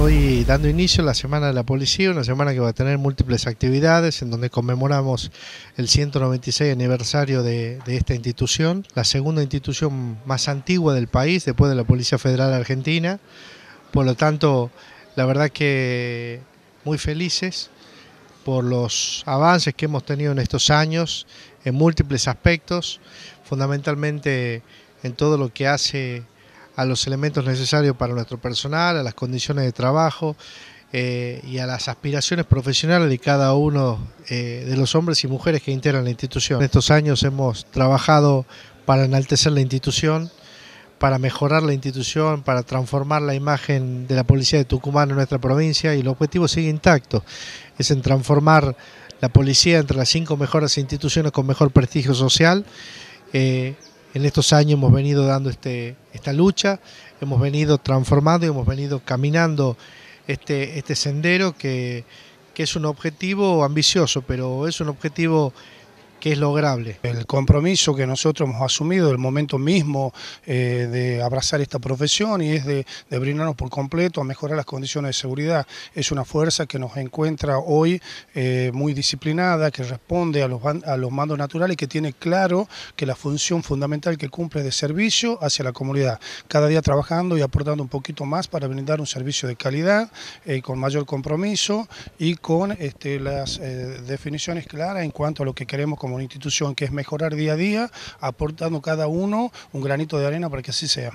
Hoy dando inicio a la Semana de la Policía, una semana que va a tener múltiples actividades en donde conmemoramos el 196 aniversario de, esta institución, la segunda institución más antigua del país después de la Policía Federal Argentina. Por lo tanto, la verdad que muy felices por los avances que hemos tenido en estos años en múltiples aspectos, fundamentalmente en todo lo que hace a los elementos necesarios para nuestro personal, a las condiciones de trabajo eh, y a las aspiraciones profesionales de cada uno eh, de los hombres y mujeres que integran la institución. En estos años hemos trabajado para enaltecer la institución, para mejorar la institución, para transformar la imagen de la policía de Tucumán en nuestra provincia y el objetivo sigue intacto, es en transformar la policía entre las cinco mejores instituciones con mejor prestigio social eh, en estos años hemos venido dando este, esta lucha, hemos venido transformando y hemos venido caminando este, este sendero que, que es un objetivo ambicioso, pero es un objetivo que es lograble. El compromiso que nosotros hemos asumido el momento mismo eh, de abrazar esta profesión y es de, brindarnos por completo a mejorar las condiciones de seguridad. Es una fuerza que nos encuentra hoy eh, muy disciplinada, que responde a los, a los mandos naturales y que tiene claro que la función fundamental que cumple es de servicio hacia la comunidad. Cada día trabajando y aportando un poquito más para brindar un servicio de calidad, eh, con mayor compromiso y con este, las definiciones claras en cuanto a lo que queremos como una institución, que es mejorar día a día, aportando cada uno un granito de arena para que así sea.